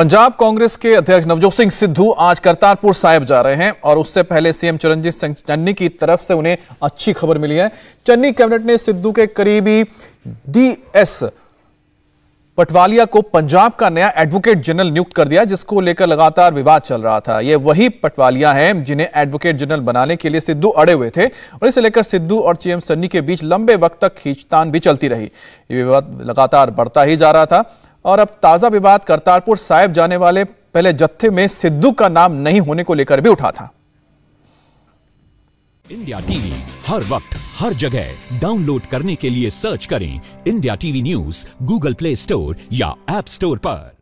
पंजाब कांग्रेस के अध्यक्ष नवजोत सिंह सिद्धू आज करतारपुर साहिब जा रहे हैं और उससे पहले सीएम चरणजीत सिंह चन्नी की तरफ से उन्हें अच्छी खबर मिली है चन्नी कैबिनेट ने सिद्धू के करीबी डीएस पटवालिया को पंजाब का नया एडवोकेट जनरल नियुक्त कर दिया जिसको लेकर लगातार विवाद चल रहा था ये वही पटवालिया हैं जिन्हें एडवोकेट जनरल बनाने के लिए सिद्धू अड़े हुए थे और इसे लेकर सिद्धू और सीएम सन्नी के बीच लंबे वक्त तक खींचतान भी चलती रही ये विवाद लगातार बढ़ता ही जा रहा था और अब ताजा विवाद करतारपुर साहिब जाने वाले पहले जत्थे में सिद्धू का नाम नहीं होने को लेकर भी उठा था इंडिया टीवी हर वक्त हर जगह डाउनलोड करने के लिए सर्च करें India TV news Google Play Store या एप स्टोर पर